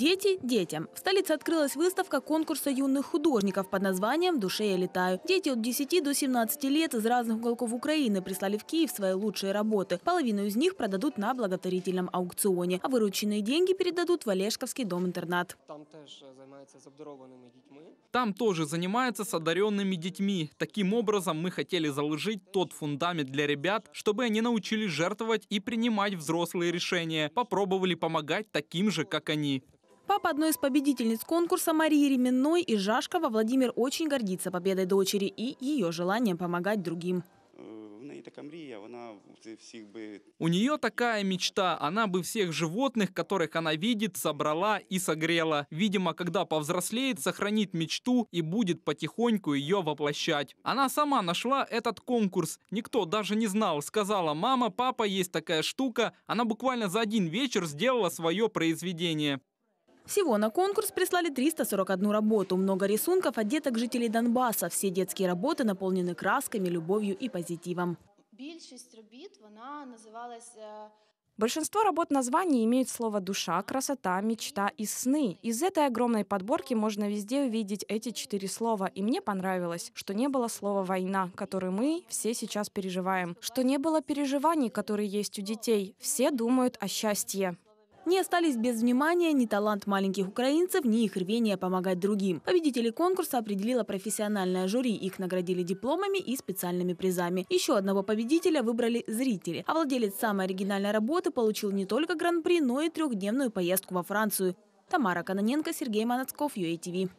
Дети детям. В столице открылась выставка конкурса юных художников под названием «Душе я летаю». Дети от 10 до 17 лет из разных уголков Украины прислали в Киев свои лучшие работы. Половину из них продадут на благотворительном аукционе, а вырученные деньги передадут в Олешковский дом-интернат. Там тоже занимаются с одаренными детьми. Таким образом мы хотели заложить тот фундамент для ребят, чтобы они научились жертвовать и принимать взрослые решения, попробовали помогать таким же, как они. Папа одной из победительниц конкурса Марии Ременной и Жашкова Владимир очень гордится победой дочери и ее желанием помогать другим. Э, У нее такая мечта. Она бы всех животных, которых она видит, собрала и согрела. Видимо, когда повзрослеет, сохранит мечту и будет потихоньку ее воплощать. Она сама нашла этот конкурс. Никто даже не знал. Сказала, мама, папа, есть такая штука. Она буквально за один вечер сделала свое произведение. Всего на конкурс прислали 341 работу. Много рисунков от деток жителей Донбасса. Все детские работы наполнены красками, любовью и позитивом. Большинство работ названий имеют слово «душа», «красота», «мечта» и «сны». Из этой огромной подборки можно везде увидеть эти четыре слова. И мне понравилось, что не было слова «война», который мы все сейчас переживаем. Что не было переживаний, которые есть у детей. Все думают о счастье не остались без внимания ни талант маленьких украинцев, ни их рвение помогать другим. Победители конкурса определила профессиональное жюри. Их наградили дипломами и специальными призами. Еще одного победителя выбрали зрители. А владелец самой оригинальной работы получил не только гран-при, но и трехдневную поездку во Францию. Тамара Каноненко, Сергей Манацков, ЮАТВ.